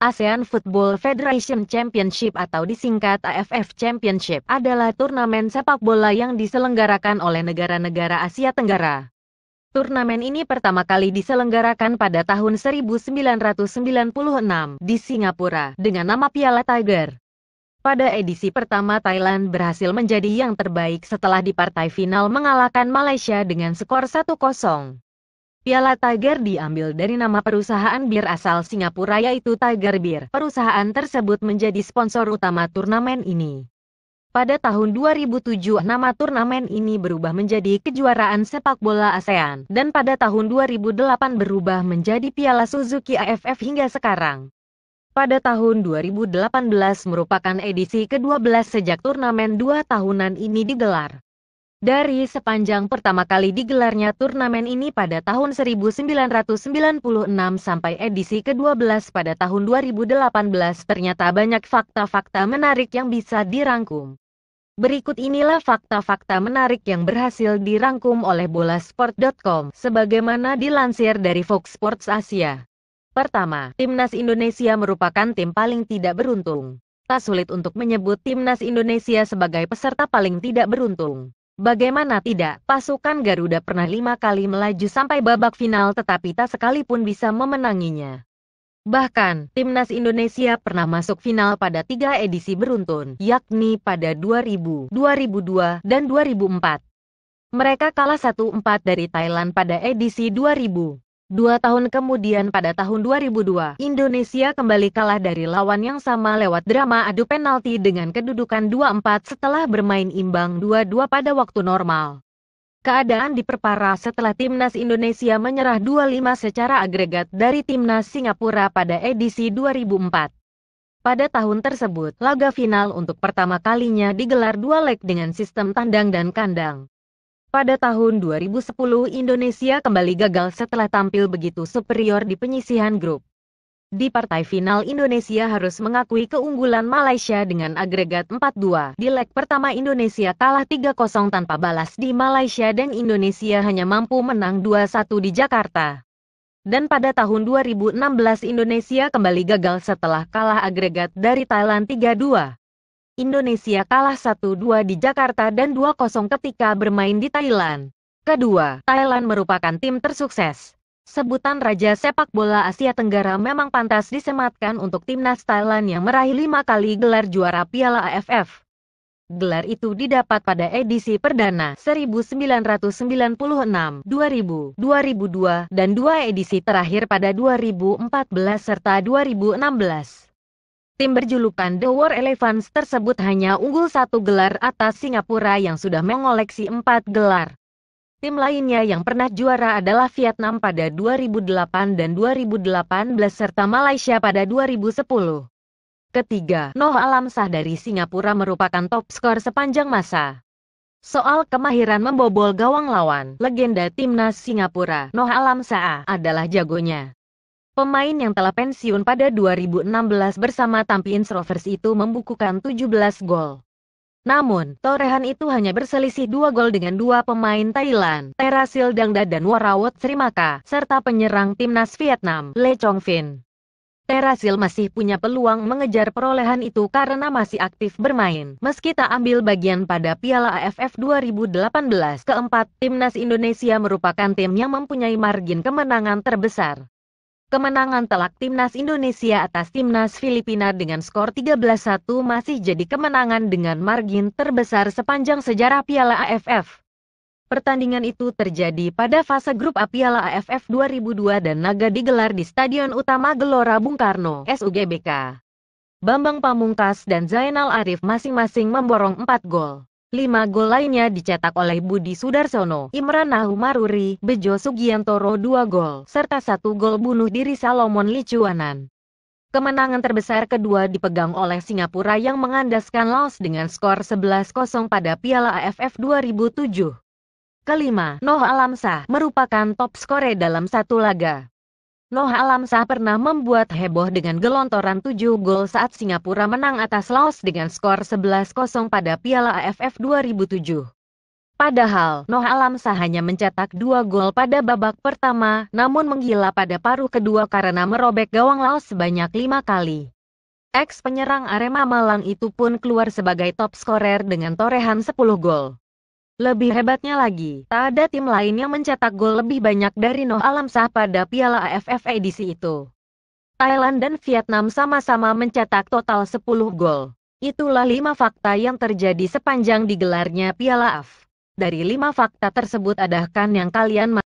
ASEAN Football Federation Championship atau disingkat AFF Championship adalah turnamen sepak bola yang diselenggarakan oleh negara-negara Asia Tenggara. Turnamen ini pertama kali diselenggarakan pada tahun 1996 di Singapura dengan nama Piala Tiger. Pada edisi pertama Thailand berhasil menjadi yang terbaik setelah di partai final mengalahkan Malaysia dengan skor 1-0. Piala Tiger diambil dari nama perusahaan bir asal Singapura yaitu Tiger Beer. Perusahaan tersebut menjadi sponsor utama turnamen ini. Pada tahun 2007 nama turnamen ini berubah menjadi kejuaraan sepak bola ASEAN dan pada tahun 2008 berubah menjadi Piala Suzuki AFF hingga sekarang. Pada tahun 2018 merupakan edisi ke-12 sejak turnamen dua tahunan ini digelar. Dari sepanjang pertama kali digelarnya turnamen ini pada tahun 1996 sampai edisi ke-12 pada tahun 2018 ternyata banyak fakta-fakta menarik yang bisa dirangkum. Berikut inilah fakta-fakta menarik yang berhasil dirangkum oleh bolasport.com sebagaimana dilansir dari Fox Sports Asia. Pertama, Timnas Indonesia merupakan tim paling tidak beruntung. Tak sulit untuk menyebut Timnas Indonesia sebagai peserta paling tidak beruntung. Bagaimana tidak, pasukan Garuda pernah lima kali melaju sampai babak final tetapi tak sekalipun bisa memenanginya. Bahkan, timnas Indonesia pernah masuk final pada tiga edisi beruntun, yakni pada 2000, 2002, dan 2004. Mereka kalah 1-4 dari Thailand pada edisi 2000. Dua tahun kemudian pada tahun 2002, Indonesia kembali kalah dari lawan yang sama lewat drama adu penalti dengan kedudukan 2-4 setelah bermain imbang 2-2 pada waktu normal. Keadaan diperparah setelah timnas Indonesia menyerah 2-5 secara agregat dari timnas Singapura pada edisi 2004. Pada tahun tersebut, laga final untuk pertama kalinya digelar dua leg dengan sistem tandang dan kandang. Pada tahun 2010 Indonesia kembali gagal setelah tampil begitu superior di penyisihan grup. Di partai final Indonesia harus mengakui keunggulan Malaysia dengan agregat 4-2. Di leg pertama Indonesia kalah 3-0 tanpa balas di Malaysia dan Indonesia hanya mampu menang 2-1 di Jakarta. Dan pada tahun 2016 Indonesia kembali gagal setelah kalah agregat dari Thailand 3-2. Indonesia kalah 1-2 di Jakarta dan 2-0 ketika bermain di Thailand. Kedua, Thailand merupakan tim tersukses. Sebutan Raja Sepak Bola Asia Tenggara memang pantas disematkan untuk timnas Thailand yang meraih lima kali gelar juara Piala AFF. Gelar itu didapat pada edisi perdana 1996, 2000, 2002, dan dua edisi terakhir pada 2014 serta 2016 tim berjulukan The War Elephants tersebut hanya unggul satu gelar atas Singapura yang sudah mengoleksi empat gelar. Tim lainnya yang pernah juara adalah Vietnam pada 2008 dan 2018 serta Malaysia pada 2010. Ketiga, Noh Alam dari Singapura merupakan top skor sepanjang masa. Soal kemahiran membobol gawang lawan, legenda timnas Singapura, Noh Alam Sah adalah jagonya. Pemain yang telah pensiun pada 2016 bersama Tampines Rovers itu membukukan 17 gol. Namun, torehan itu hanya berselisih dua gol dengan dua pemain Thailand, Terasil Dangda dan Warawat Srimaka, serta penyerang timnas Vietnam, Le Chong Fin. Terasil masih punya peluang mengejar perolehan itu karena masih aktif bermain. Meski tak ambil bagian pada Piala AFF 2018, keempat timnas Indonesia merupakan tim yang mempunyai margin kemenangan terbesar. Kemenangan telak Timnas Indonesia atas Timnas Filipina dengan skor 13-1 masih jadi kemenangan dengan margin terbesar sepanjang sejarah Piala AFF. Pertandingan itu terjadi pada fase grup A Piala AFF 2002 dan naga digelar di Stadion Utama Gelora Bung Karno, SUGBK. Bambang Pamungkas dan Zainal Arif masing-masing memborong 4 gol. Lima gol lainnya dicetak oleh Budi Sudarsono, Imran Nahumaruri, Bejo Sugiantoro dua gol, serta satu gol bunuh diri Salomon Licuanan. Kemenangan terbesar kedua dipegang oleh Singapura yang mengandaskan Laos dengan skor 11-0 pada Piala AFF 2007. Kelima, Noh Alamsah merupakan top skore dalam satu laga. Alam sah pernah membuat heboh dengan gelontoran 7 gol saat Singapura menang atas Laos dengan skor 11-0 pada Piala AFF 2007. Padahal, Noh Sah hanya mencetak dua gol pada babak pertama, namun menggila pada paruh kedua karena merobek gawang Laos sebanyak lima kali. Ex penyerang Arema Malang itu pun keluar sebagai top skorer dengan torehan 10 gol. Lebih hebatnya lagi, tak ada tim lain yang mencetak gol lebih banyak dari Noh Alamsah pada Piala AFF edisi itu. Thailand dan Vietnam sama-sama mencetak total 10 gol. Itulah lima fakta yang terjadi sepanjang digelarnya Piala AFF. Dari lima fakta tersebut adakah yang kalian